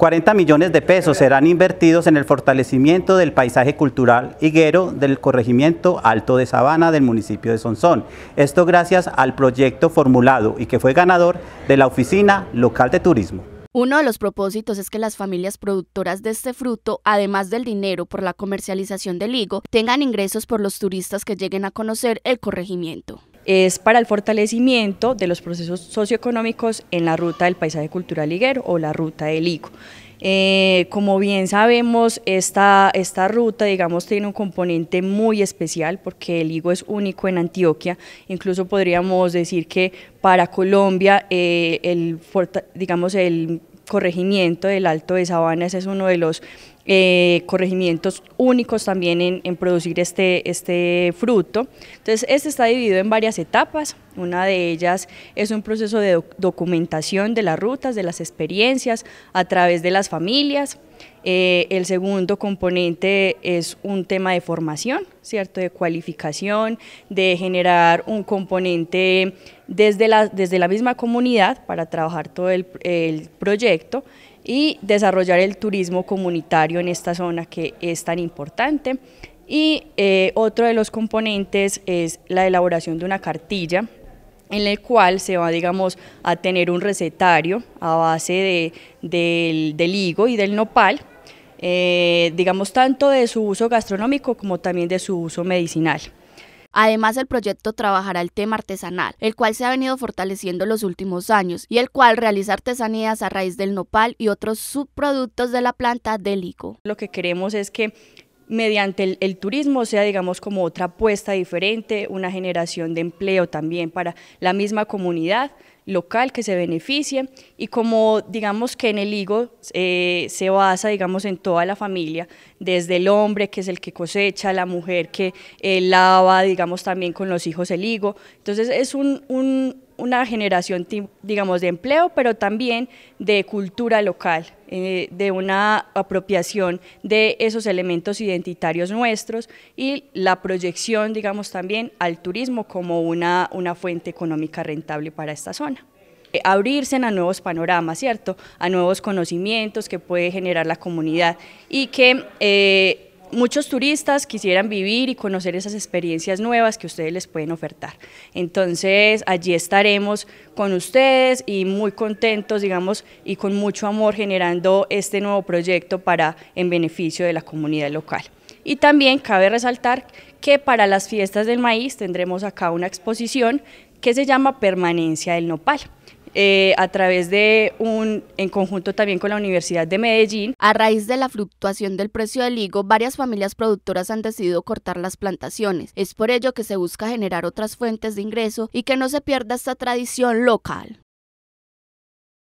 40 millones de pesos serán invertidos en el fortalecimiento del paisaje cultural higuero del corregimiento Alto de Sabana del municipio de Sonsón. Esto gracias al proyecto formulado y que fue ganador de la Oficina Local de Turismo. Uno de los propósitos es que las familias productoras de este fruto, además del dinero por la comercialización del higo, tengan ingresos por los turistas que lleguen a conocer el corregimiento es para el fortalecimiento de los procesos socioeconómicos en la ruta del paisaje cultural higuero o la ruta del higo. Eh, como bien sabemos, esta, esta ruta, digamos, tiene un componente muy especial porque el higo es único en Antioquia. Incluso podríamos decir que para Colombia, eh, el, digamos, el corregimiento del Alto de Sabanas es uno de los eh, corregimientos únicos también en, producir este, este fruto. Entonces, este está dividido en varias etapas, una de ellas es un proceso de documentación de las rutas, de las experiencias a través de las familias, eh, el segundo componente es un tema de formación, ¿cierto? De cualificación, de generar un componente desde la, misma comunidad para trabajar todo el, proyecto y desarrollar el turismo comunitario en esta zona que es tan importante. Y eh, otro de los componentes es la elaboración de una cartilla en el cual se va, digamos, a tener un recetario a base del higo y del nopal, eh, digamos, tanto de su uso gastronómico como también de su uso medicinal. Además, el proyecto trabajará el tema artesanal, el cual se ha venido fortaleciendo los últimos años y el cual realiza artesanías a raíz del nopal y otros subproductos de la planta del higo. Lo que queremos es que mediante el, turismo sea, digamos, como otra apuesta diferente, una generación de empleo también para la misma comunidad local que se beneficie y como digamos que en el higo eh, se basa digamos en toda la familia, desde el hombre que es el que cosecha, la mujer que eh, lava digamos también con los hijos el higo, entonces es un una generación, digamos, de empleo, pero también de cultura local, eh, de una apropiación de esos elementos identitarios nuestros y la proyección, digamos, también al turismo como una, una fuente económica rentable para esta zona eh, abrirse a nuevos panoramas, ¿cierto? A nuevos conocimientos que puede generar la comunidad y que eh, muchos turistas quisieran vivir y conocer esas experiencias nuevas que ustedes les pueden ofertar. Entonces allí estaremos con ustedes y muy contentos, digamos, y con mucho amor generando este nuevo proyecto para en beneficio de la comunidad local. Y también cabe resaltar que para las fiestas del maíz tendremos acá una exposición que se llama Permanencia del Nopal. Eh, a través de un, en conjunto también con la Universidad de Medellín. A raíz de la fluctuación del precio del higo, varias familias productoras han decidido cortar las plantaciones. Es por ello que se busca generar otras fuentes de ingreso y que no se pierda esta tradición local.